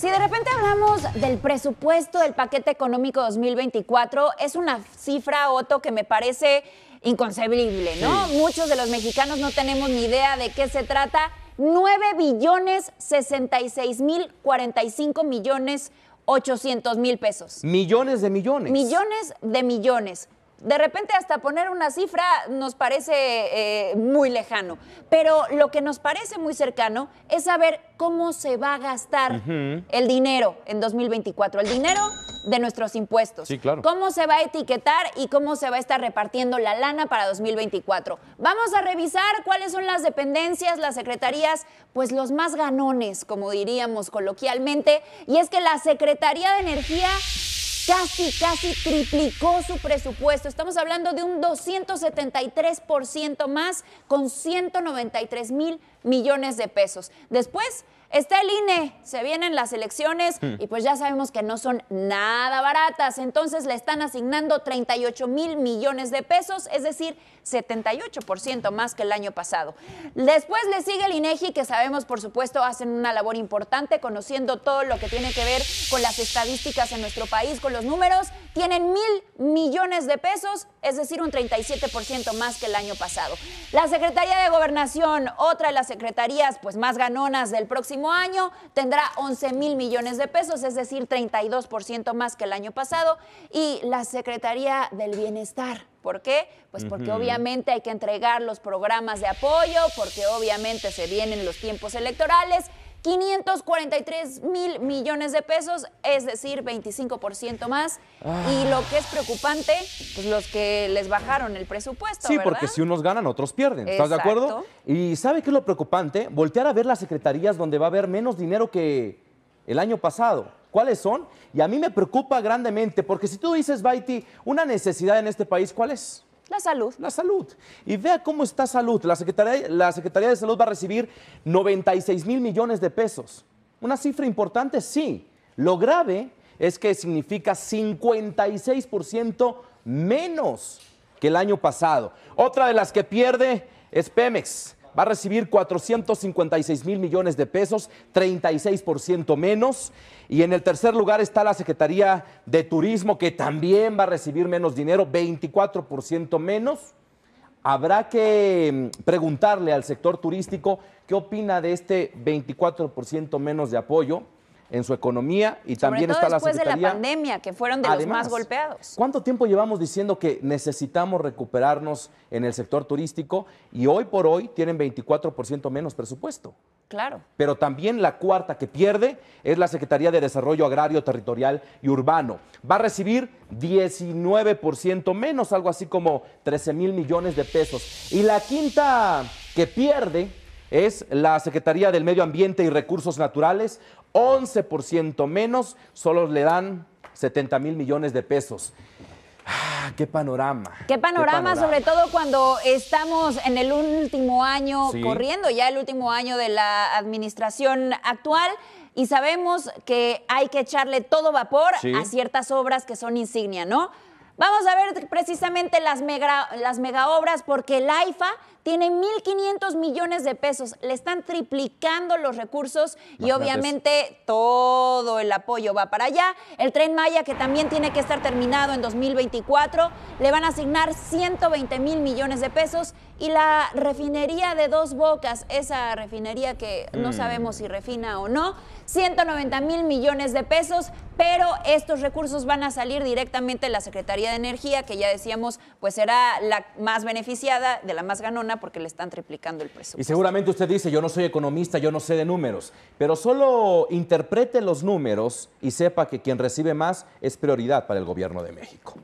Si de repente hablamos del presupuesto del paquete económico 2024, es una cifra, Otto, que me parece inconcebible, ¿no? Muchos de los mexicanos no tenemos ni idea de qué se trata. 9 billones 66 mil 45 millones 800 mil pesos. Millones de millones. Millones de millones de repente hasta poner una cifra nos parece eh, muy lejano, pero lo que nos parece muy cercano es saber cómo se va a gastar el dinero en 2024, el dinero de nuestros impuestos. Sí, claro. Cómo se va a etiquetar y cómo se va a estar repartiendo la lana para 2024. Vamos a revisar cuáles son las dependencias, las secretarías, pues los más ganones, como diríamos coloquialmente, y es que la Secretaría de Energía casi, casi triplicó su presupuesto. Estamos hablando de un 273% más con 193 mil millones de pesos. Después está el INE, se vienen las elecciones hmm. y pues ya sabemos que no son nada baratas, entonces le están asignando 38 mil millones de pesos, es decir, 78% más que el año pasado. Después le sigue el INEGI, e que sabemos, por supuesto, hacen una labor importante conociendo todo lo que tiene que ver con las estadísticas en nuestro país, con los números. Tienen mil millones de pesos, es decir, un 37% más que el año pasado. La Secretaría de Gobernación, otra de las secretarías pues, más ganonas del próximo año, tendrá 11 mil millones de pesos, es decir, 32% más que el año pasado, y la Secretaría del Bienestar. ¿Por qué? Pues porque obviamente hay que entregar los programas de apoyo, porque obviamente se vienen los tiempos electorales 543 mil millones de pesos, es decir, 25% más. Y ah. lo que es preocupante, pues los que les bajaron el presupuesto. Sí, porque si unos ganan, otros pierden. ¿Estás de acuerdo? Y ¿sabe qué es lo preocupante? Voltear a ver las secretarías donde va a haber menos dinero que el año pasado cuáles son. Y a mí me preocupa grandemente, porque si tú dices, Baiti, una necesidad en este país, ¿cuál es? La salud. La salud. Y vea cómo está salud. La Secretaría, la Secretaría de Salud va a recibir 96 mil millones de pesos. Una cifra importante, sí. Lo grave es que significa 56% menos que el año pasado. Otra de las que pierde es Pemex va a recibir 456 mil millones de pesos, 36% menos. Y en el tercer lugar está la Secretaría de Turismo, que también va a recibir menos dinero, 24% menos. Habrá que mm, preguntarle al sector turístico qué opina de este 24% menos de apoyo en su economía y también está la Después de la pandemia, que fueron de los más golpeados. ¿Cuánto tiempo llevamos diciendo que necesitamos recuperarnos en el sector turístico y hoy por hoy tienen 24% menos presupuesto? Claro. Pero también la cuarta que pierde es la Secretaría de Desarrollo Agrario, Territorial y Urbano. Va a recibir 19% menos, algo así como 13 mil millones de pesos. Y la quinta que pierde es la Secretaría del Medio Ambiente y Recursos Naturales, 11% menos, solo le dan 70 mil millones de pesos. Ah, qué panorama. Qué panorama, sobre todo cuando estamos en el último año, corriendo ya el último año de la administración actual y sabemos que hay que echarle todo vapor a ciertas obras que son insignia, ¿no? Vamos a ver precisamente las mega, las obras porque el AIFA tiene 1.500 millones de pesos. Le están triplicando los recursos y obviamente todo el apoyo va para allá. El tren Maya, que también tiene que estar terminado en 2024, le van a asignar 120 mil millones de pesos. Y la refinería de dos bocas, esa refinería que no mm. sabemos si refina o no, 190 mil millones de pesos, pero estos recursos van a salir directamente de la Secretaría de Energía, que ya decíamos, pues será la más beneficiada, de la más ganona, porque le están triplicando el presupuesto. Y seguramente usted dice, yo no soy economista, yo no sé de números, pero solo interprete los números y sepa que quien recibe más es prioridad para el gobierno de México.